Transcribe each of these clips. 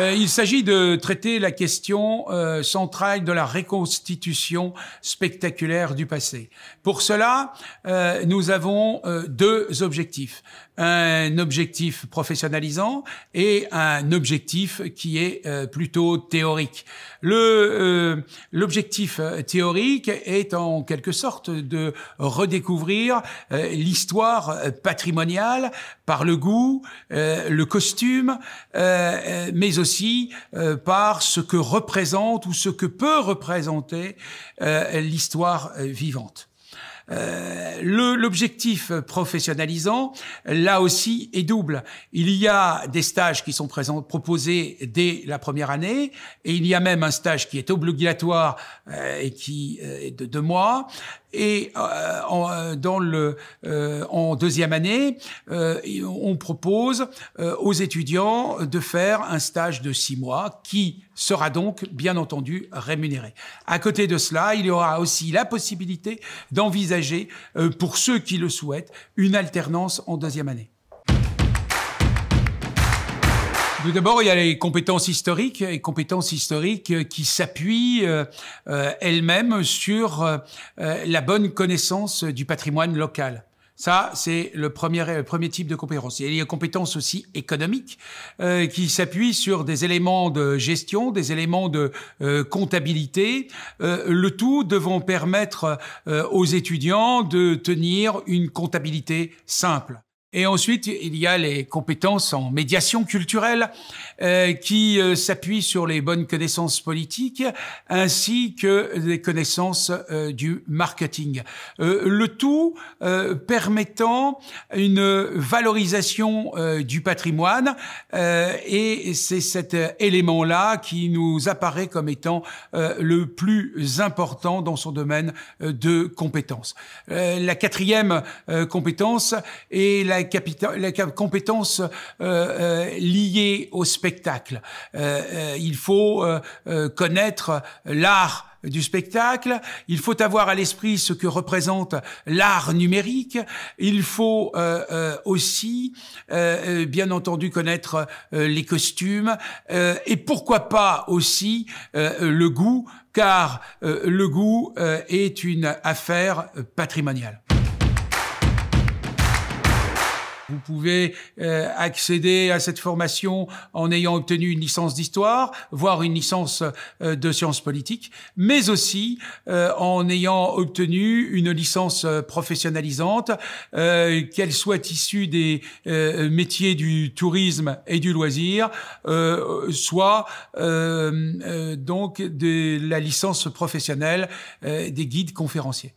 Euh, il s'agit de traiter la question euh, centrale de la reconstitution spectaculaire du passé. Pour cela, euh, nous avons deux objectifs un objectif professionnalisant et un objectif qui est euh, plutôt théorique. Le euh, l'objectif euh, théorique est en quelque sorte de redécouvrir l'histoire patrimoniale par le goût, le costume, mais aussi par ce que représente ou ce que peut représenter l'histoire vivante. Euh, L'objectif professionnalisant, là aussi, est double. Il y a des stages qui sont présents, proposés dès la première année, et il y a même un stage qui est obligatoire euh, et qui euh, est de deux mois. Et euh, dans le, en deuxième année, on propose aux étudiants de faire un stage de six mois qui sera donc bien entendu rémunéré. À côté de cela, il y aura aussi la possibilité d'envisager, euh, pour ceux qui le souhaitent, une alternance en deuxième année. Tout d'abord, il y a les compétences historiques, les compétences historiques euh, qui s'appuient euh, elles-mêmes sur la bonne connaissance du patrimoine local. Ça, c'est le premier, premier type de compétences. Il y a une compétences aussi économiques euh, qui s'appuient sur des éléments de gestion, des éléments de euh, comptabilité, euh, le tout devant permettre aux étudiants de tenir une comptabilité simple. Et ensuite, il y a les compétences en médiation culturelle euh, qui euh, s'appuient sur les bonnes connaissances politiques ainsi que les connaissances euh, du marketing. Euh, le tout permettant une valorisation du patrimoine et c'est cet élément-là qui nous apparaît comme étant le plus important dans son domaine de compétences. la quatrième compétence est la la, la compétence euh, euh, au spectacle. Euh, il faut connaître l'art du spectacle, il faut avoir à l'esprit ce que représente l'art numérique, il faut aussi bien entendu connaître les costumes et pourquoi pas aussi le goût, car le goût est une affaire patrimoniale. Vous pouvez euh, accéder à cette formation en ayant obtenu une licence d'histoire, voire une licence euh, de sciences politiques, mais aussi euh, en ayant obtenu une licence professionnalisante, qu'elle soit issue des métiers du tourisme et du loisir, soit donc de la licence professionnelle des guides conférenciers.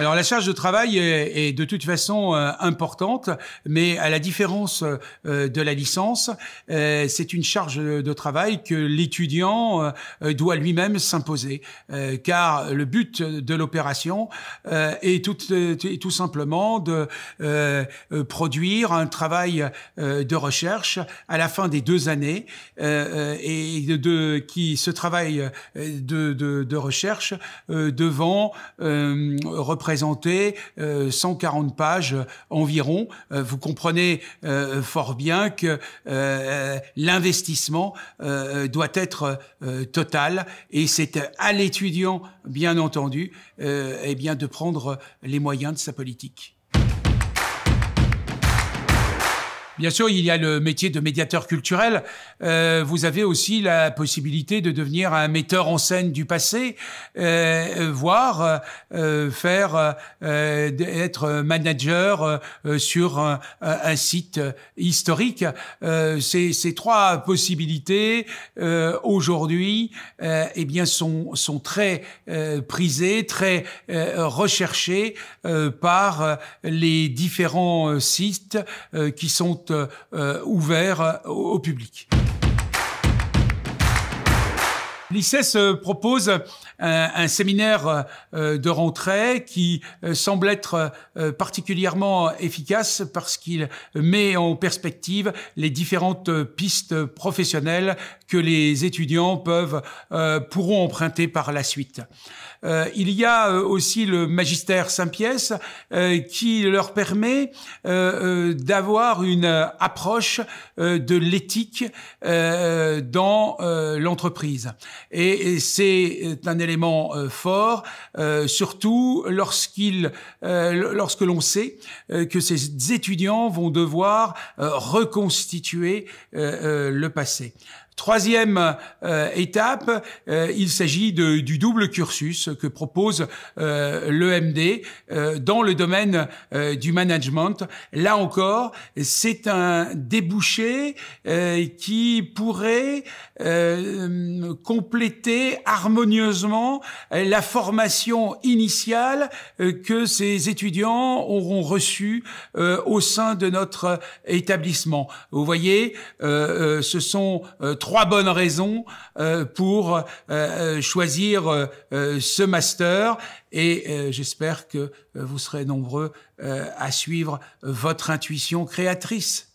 Alors la charge de travail est, de toute façon euh, importante, mais à la différence euh, de la licence, euh, c'est une charge de travail que l'étudiant doit lui-même s'imposer, car le but de l'opération est tout, tout, simplement de produire un travail de recherche à la fin des deux années et de, qui ce travail de, de recherche devant représenter présenter euh, 140 pages environ. Euh, vous comprenez euh, fort bien que l'investissement doit être total et c'est à l'étudiant, bien entendu, eh bien de prendre les moyens de sa politique. Bien sûr, il y a le métier de médiateur culturel. Euh, vous avez aussi la possibilité de devenir un metteur en scène du passé, euh, voire euh, faire euh, être manager sur un, site historique. Ces, ces, trois possibilités aujourd'hui, eh bien, sont sont très prisées, très recherchées par les différents sites qui sont euh, euh, ouvert euh, au, public. L'ICES euh, propose euh, un, séminaire euh, de rentrée qui semble être particulièrement efficace parce qu'il met en perspective les différentes pistes professionnelles que les étudiants peuvent pourront emprunter par la suite. il y a aussi le magistère Saint-Pièce qui leur permet d'avoir une approche de l'éthique dans l'entreprise. Et, c'est euh, un élément euh, fort, euh, surtout lorsqu'il, lorsque l'on sait que ces étudiants vont devoir reconstituer le passé. Troisième euh, étape, euh, il s'agit du double cursus que propose euh, l'EMD dans le domaine du management. Là encore, c'est un débouché qui pourrait compléter harmonieusement la formation initiale que ces étudiants auront reçue au sein de notre établissement. Vous voyez, ce sont trois bonnes raisons euh, pour euh, euh, choisir ce master et j'espère que vous serez nombreux à suivre votre intuition créatrice.